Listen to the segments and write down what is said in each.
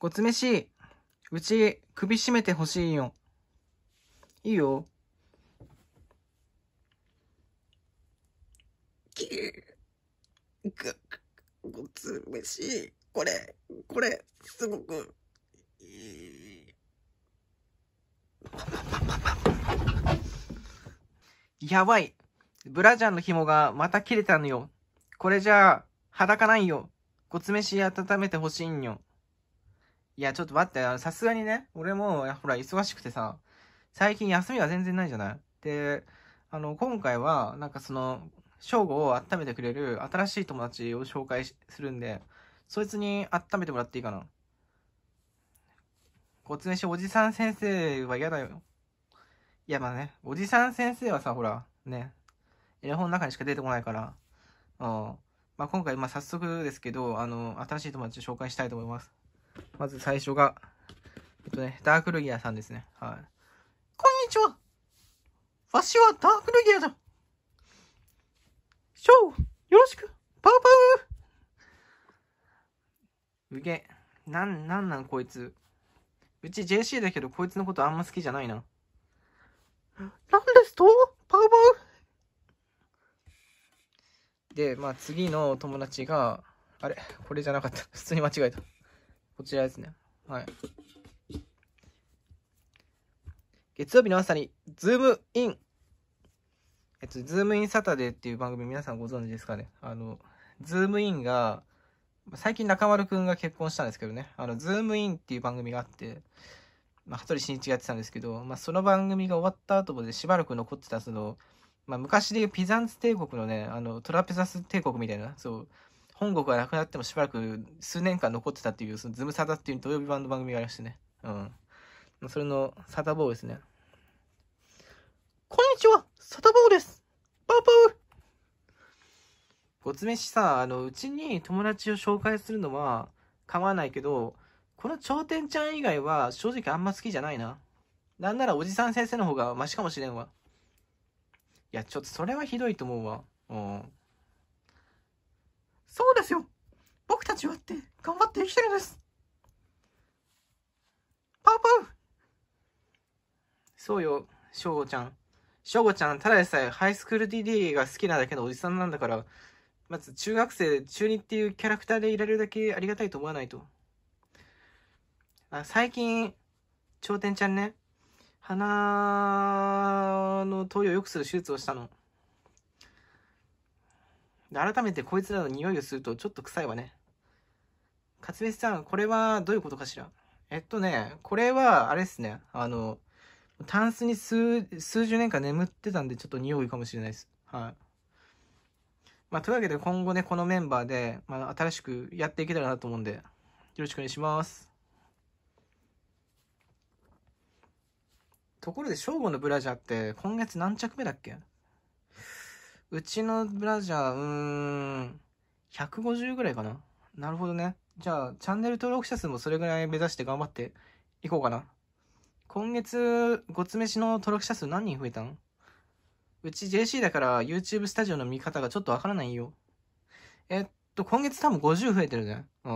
ごつめしうち、首絞めてほしいよ。いいよ。ご、ごつめしこれ、これ、すごく、いい。やばい。ブラジャーの紐がまた切れたのよ。これじゃあ、裸ないよ。ごつめし温めてほしいんよ。いや、ちょっと待って、さすがにね、俺も、ほら、忙しくてさ、最近休みは全然ないじゃないで、あの、今回は、なんかその、正午を温めてくれる新しい友達を紹介するんで、そいつに温めてもらっていいかな。こつねしおじさん先生は嫌だよ。いや、まあね、おじさん先生はさ、ほら、ね、絵本の中にしか出てこないから、うん。まあ、今回、まあ、早速ですけど、あの、新しい友達を紹介したいと思います。まず最初が、えっとね、ダークルギアさんですね。はい。こんにちはわしはダークルギアだショーよろしくパウパウうげ。なん、なんなんこいつ。うち JC だけどこいつのことあんま好きじゃないな。なんですとパウパウで、まあ次の友達が、あれこれじゃなかった。普通に間違えた。こちらですね。はい。月曜日の朝に、ズームイン。えっと、ズームインサタデーっていう番組皆さんご存知ですかね。あの、ズームインが、最近中丸くんが結婚したんですけどね、あの、ズームインっていう番組があって、まあ、羽鳥慎一がやってたんですけど、まあ、その番組が終わった後もでしばらく残ってた、その、まあ、昔でいうピザンツ帝国のね、あの、トラペザス帝国みたいな、そう、本国がなくなってもしばらく数年間残ってたっていう、そのズムサタっていう土曜日版の番組がありましてね。うん。それのサタボーですね。こんにちはサタボーですパパウごつめしさ、あの、うちに友達を紹介するのは構わないけど、この頂点ちゃん以外は正直あんま好きじゃないな。なんならおじさん先生の方がマシかもしれんわ。いや、ちょっとそれはひどいと思うわ。うん。そうですよ。僕たちはって頑張って生きてるんです。パウパウそうよ、しょうごちゃん。しょうごちゃん、ただでさえハイスクール DD が好きなだけのおじさんなんだから、まず中学生、中2っていうキャラクターでいられるだけありがたいと思わないと。あ、最近、頂点ちゃんね、鼻の投与を良くする手術をしたの。改めてこいつらの匂いをするとちょっと臭いわね。かつさん、これはどういうことかしらえっとね、これは、あれですね。あの、タンスに数、数十年間眠ってたんで、ちょっと匂いかもしれないです。はい。まあ、というわけで今後ね、このメンバーで、まあ、新しくやっていけたらなと思うんで、よろしくお願いします。ところで、正午のブラジャーって、今月何着目だっけうちのブラジャー、うーん、150ぐらいかな。なるほどね。じゃあ、チャンネル登録者数もそれぐらい目指して頑張っていこうかな。今月、ごつ飯の登録者数何人増えたんうち JC だから YouTube スタジオの見方がちょっとわからないよ。えっと、今月多分50増えてるね。う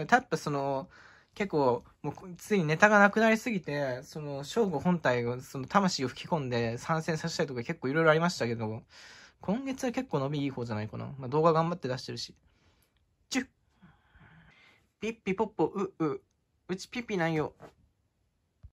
ん。たっぱその、結構、もう、ついネタがなくなりすぎて、その、正午本体を、その、魂を吹き込んで参戦させたりとか結構いろいろありましたけど、も。今月は結構伸びいい方じゃないかな。まあ、動画頑張って出してるし。チュッピッピポッポ、う、う。うちピッピないよ。